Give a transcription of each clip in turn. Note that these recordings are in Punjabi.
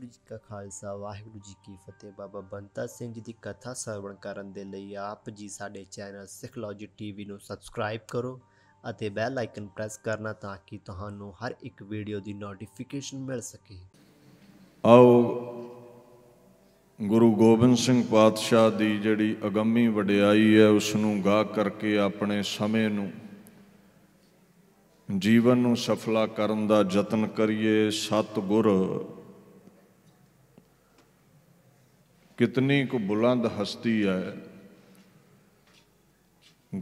ਵਾਹਿਗੁਰੂ ਜੀ ਕਾ ਖਾਲਸਾ ਵਾਹਿਗੁਰੂ ਜੀ ਕੀ ਫਤਿਹ ਬਾਬਾ ਬੰਤਾ ਸਿੰਘ ਜੀ ਦੀ ਕਥਾ ਸਰਵਣ ਕਰਨ ਦੇ ਲਈ ਆਪ ਜੀ ਸਾਡੇ ਚੈਨਲ ਸਿਖਲੋਜੀ ਟੀਵੀ ਨੂੰ ਸਬਸਕ੍ਰਾਈਬ ਕਰੋ ਅਤੇ ਬੈਲ ਆਈਕਨ ਪ੍ਰੈਸ ਕਰਨਾ ਤਾਂ ਕਿ ਤੁਹਾਨੂੰ ਹਰ ਇੱਕ ਵੀਡੀਓ ਦੀ ਨੋਟੀਫਿਕੇਸ਼ਨ ਮਿਲ ਸਕੇ ਆਓ ਗੁਰੂ ਗੋਬਿੰਦ ਸਿੰਘ ਪਾਤਸ਼ਾਹ ਦੀ ਜਿਹੜੀ ਅਗੰਮੀ ਵਡਿਆਈ ਹੈ ਉਸ ਨੂੰ ਗਾਹ ਕਰਕੇ ਆਪਣੇ ਸਮੇਂ ਨੂੰ ਜੀਵਨ ਨੂੰ ਸਫਲਾ ਕਰਨ ਦਾ ਯਤਨ ਕਰੀਏ ਸਤਿਗੁਰੂ ਕਿਤਨੀ ਕੁ ਬੁਲੰਦ ਹਸਤੀ ਹੈ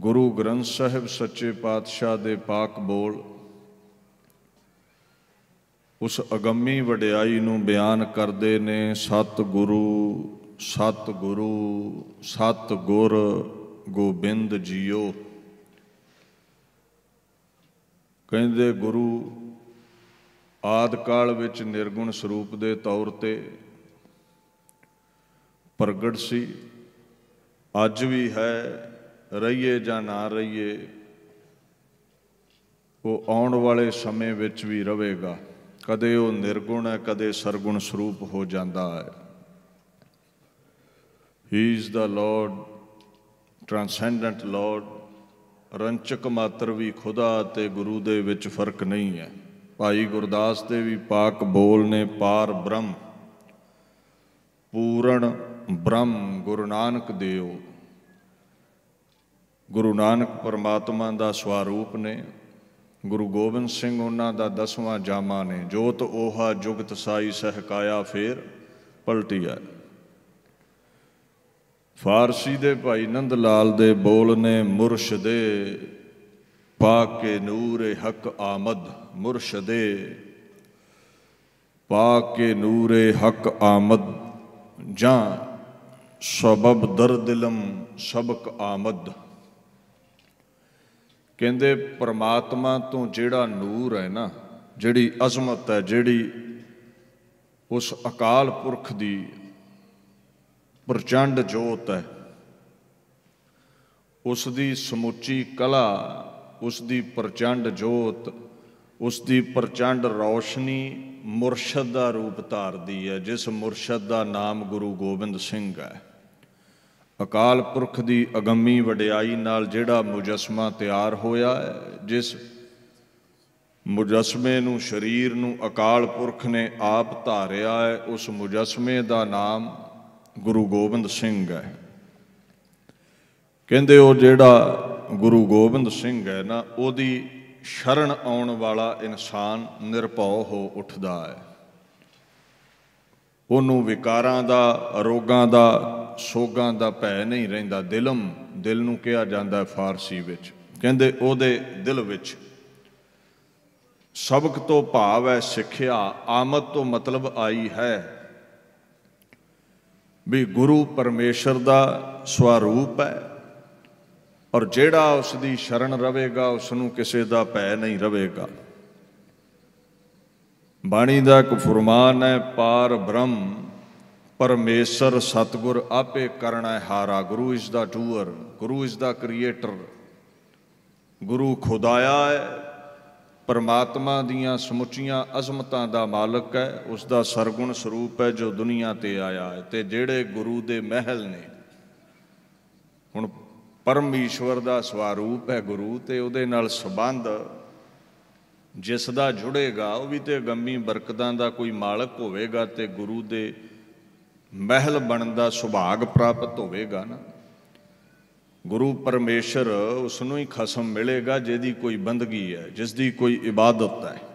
ਗੁਰੂ ਗ੍ਰੰਥ ਸਾਹਿਬ ਸੱਚੇ ਪਾਤਸ਼ਾਹ ਦੇ ਪਾਕ ਬੋਲ ਉਸ ਅਗੰਮੀ ਵਡਿਆਈ ਨੂੰ ਬਿਆਨ ਕਰਦੇ ਨੇ ਸਤ ਗੁਰੂ ਸਤ ਗੁਰੂ ਸਤ ਗੁਰ ਗੋਬਿੰਦ ਜੀਓ ਕਹਿੰਦੇ ਗੁਰੂ ਆਦ ਕਾਲ ਵਿੱਚ ਨਿਰਗੁਣ ਸਰੂਪ ਦੇ ਤੌਰ ਤੇ ਪ੍ਰਗਟ ਸੀ ਅੱਜ ਵੀ ਹੈ ਰਹੀਏ ਜਾਂ ਨਾ ਰਹੀਏ ਉਹ ਆਉਣ ਵਾਲੇ ਸਮੇਂ ਵਿੱਚ ਵੀ ਰਹੇਗਾ ਕਦੇ ਉਹ ਨਿਰਗੁਣ ਹੈ ਕਦੇ ਸਰਗੁਣ ਸਰੂਪ ਹੋ ਜਾਂਦਾ ਹੈ he is the lord transcendent lord ਰੰਚਕ ਮਾਤਰ ਵੀ ਖੁਦਾ ਤੇ ਗੁਰੂ ਦੇ ਵਿੱਚ ਫਰਕ ਨਹੀਂ ਹੈ ਭਾਈ ਗੁਰਦਾਸ ਦੇ ਵੀ ਪਾਕ ਬੋਲ ਨੇ ਪਾਰ ਬ੍ਰਹਮ ਪੂਰਨ ਬ੍ਰਹਮ ਗੁਰੂ ਨਾਨਕ ਦੇਵ ਗੁਰੂ ਨਾਨਕ ਪਰਮਾਤਮਾ ਦਾ ਸਵਾਰੂਪ ਨੇ ਗੁਰੂ ਗੋਬਿੰਦ ਸਿੰਘ ਉਹਨਾਂ ਦਾ ਦਸਵਾਂ ਜਾਮਾ ਨੇ ਜੋਤ ਉਹਾ ਜੁਗਤ ਸਾਈ ਸਹਕਾਇਆ ਫੇਰ ਪਲਟਿਆ ਫਾਰਸੀ ਦੇ ਭਾਈ ਨੰਦ ਲਾਲ ਦੇ ਬੋਲ ਨੇ ਮੁਰਸ਼ਦੇ ਪਾਕੇ ਨੂਰ ਹਕ ਆਮਦ ਮੁਰਸ਼ਦੇ ਪਾਕੇ ਨੂਰ ਹਕ ਆਮਦ ਜਾਂ ਸਬਬ ਦਰਦਿਲਮ ਸਬਕ ਆਮਦ ਕਹਿੰਦੇ ਪ੍ਰਮਾਤਮਾ ਤੋਂ ਜਿਹੜਾ ਨੂਰ ਹੈ ਨਾ ਜਿਹੜੀ ਅਜ਼ਮਤ ਹੈ ਜਿਹੜੀ ਉਸ ਅਕਾਲ ਪੁਰਖ ਦੀ ਪ੍ਰਚੰਡ ਜੋਤ ਹੈ ਉਸ ਦੀ ਸਮੁੱਚੀ ਕਲਾ ਉਸ ਦੀ ਪ੍ਰਚੰਡ ਜੋਤ ਉਸ ਦੀ ਪ੍ਰਚੰਡ ਰੌਸ਼ਨੀ ਮੁਰਸ਼ਦ ਦਾ ਰੂਪ ਧਾਰਦੀ ਹੈ ਜਿਸ ਮੁਰਸ਼ਦ ਦਾ ਨਾਮ ਗੁਰੂ ਗੋਬਿੰਦ ਸਿੰਘ ਹੈ ਅਕਾਲ ਪੁਰਖ ਦੀ ਅਗੰਮੀ ਵਡਿਆਈ ਨਾਲ ਜਿਹੜਾ ਮੁਜਸਮਾ ਤਿਆਰ ਹੋਇਆ ਹੈ ਜਿਸ ਮੁਜਸਮੇ ਨੂੰ ਸਰੀਰ ਨੂੰ ਅਕਾਲ ਪੁਰਖ ਨੇ ਆਪ ਧਾਰਿਆ ਹੈ ਉਸ ਮੁਜਸਮੇ ਦਾ ਨਾਮ ਗੁਰੂ ਗੋਬਿੰਦ ਸਿੰਘ ਹੈ ਕਹਿੰਦੇ ਉਹ ਜਿਹੜਾ ਗੁਰੂ ਗੋਬਿੰਦ ਸਿੰਘ ਹੈ ਨਾ ਉਹਦੀ ਸ਼ਰਨ ਆਉਣ ਵਾਲਾ ਇਨਸਾਨ ਨਿਰਭਉ ਹੋ ਉੱਠਦਾ ਹੈ ਉਹਨੂੰ ਵਿਕਾਰਾਂ ਦਾ ਰੋਗਾਂ ਦਾ ਸੋਗਾਂ ਦਾ ਭੈ ਨਹੀਂ ਰਹਿੰਦਾ ਦਿਲਮ ਦਿਲ ਨੂੰ ਕਿਹਾ ਜਾਂਦਾ ਫਾਰਸੀ ਵਿੱਚ ਕਹਿੰਦੇ ਉਹਦੇ ਦਿਲ ਵਿੱਚ ਸਬਕ ਤੋਂ ਭਾਵ ਹੈ ਸਿੱਖਿਆ ਆਮਦ ਤੋਂ ਮਤਲਬ ਆਈ ਹੈ ਵੀ ਗੁਰੂ ਪਰਮੇਸ਼ਰ ਦਾ ਸਵਰੂਪ ਹੈ ਔਰ ਜਿਹੜਾ ਉਸ ਦੀ ਸ਼ਰਨ ਰਵੇਗਾ ਉਸ ਨੂੰ ਕਿਸੇ ਦਾ ਭੈ ਨਹੀਂ ਰਵੇਗਾ ਬਾਣੀ ਦਾ ਇੱਕ ਫਰਮਾਨ ਹੈ ਪਾਰ ਬ੍ਰਹਮ ਪਰਮੇਸ਼ਰ ਸਤਗੁਰ ਆਪੇ ਕਰਨਾ ਹੈ ਹਾਰਾ ਗੁਰੂ ਇਸ ਦਾ ਟੂਅਰ ਗੁਰੂ ਇਸ ਦਾ ਕ੍ਰੀਏਟਰ ਗੁਰੂ ਖੁਦਾਇਆ ਹੈ ਪਰਮਾਤਮਾ ਦੀਆਂ ਸਮੁੱਚੀਆਂ ਅਜ਼ਮਤਾਂ ਦਾ ਮਾਲਕ ਹੈ ਉਸ ਦਾ ਸਰਗੁਣ ਸਰੂਪ ਹੈ ਜੋ ਦੁਨੀਆ ਤੇ ਆਇਆ ਹੈ ਤੇ ਜਿਹੜੇ ਗੁਰੂ ਦੇ ਮਹਿਲ ਨੇ ਹੁਣ ਪਰਮ ਈਸ਼ਵਰ ਦਾ ਸਵਾਰੂਪ ਹੈ ਗੁਰੂ ਤੇ ਉਹਦੇ ਨਾਲ ਸਬੰਧ ਜਿਸ ਦਾ ਜੁੜੇਗਾ ਉਹ ਵੀ ਤੇ ਗੰਮੀ ਬਰਕਤਾਂ ਦਾ ਕੋਈ ਮਾਲਕ ਹੋਵੇਗਾ ਤੇ ਗੁਰੂ ਦੇ ਮਹਿਲ ਬਣਨ ਦਾ ਸੁਭਾਗ ਪ੍ਰਾਪਤ ਹੋਵੇਗਾ ਨਾ ਗੁਰੂ ਪਰਮੇਸ਼ਰ ਉਸ ਨੂੰ ਹੀ ਖਸਮ ਮਿਲੇਗਾ ਜਿਹਦੀ ਕੋਈ ਬੰਦਗੀ ਹੈ ਜਿਸ ਦੀ ਕੋਈ ਇਬਾਦਤ ਹੈ